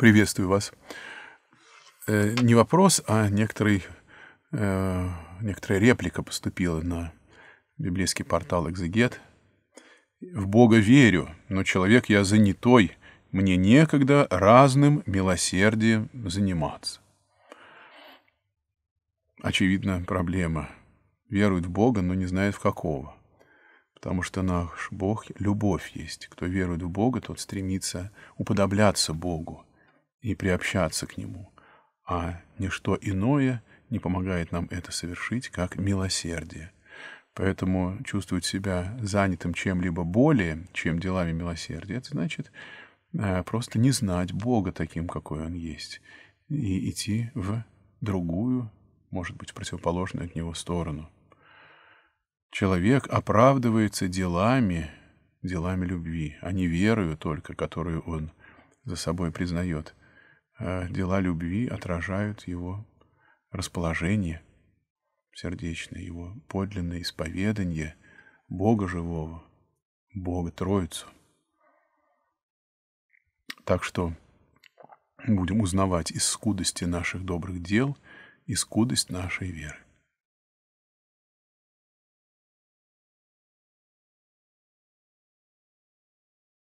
Приветствую вас. Э, не вопрос, а некоторый, э, некоторая реплика поступила на библейский портал «Экзегет». «В Бога верю, но человек я занятой, мне некогда разным милосердием заниматься». Очевидно, проблема. Верует в Бога, но не знает в какого. Потому что наш Бог — любовь есть. Кто верует в Бога, тот стремится уподобляться Богу — и приобщаться к нему, а ничто иное не помогает нам это совершить, как милосердие. Поэтому чувствовать себя занятым чем-либо более, чем делами милосердия, это значит э, просто не знать Бога таким, какой Он есть, и идти в другую, может быть, противоположную от Него сторону. Человек оправдывается делами, делами любви, а не верою только, которую он за собой признает. Э, дела любви отражают его расположение сердечное, его подлинное исповедание Бога живого, Бога Троицу. Так что будем узнавать из скудости наших добрых дел и скудость нашей веры.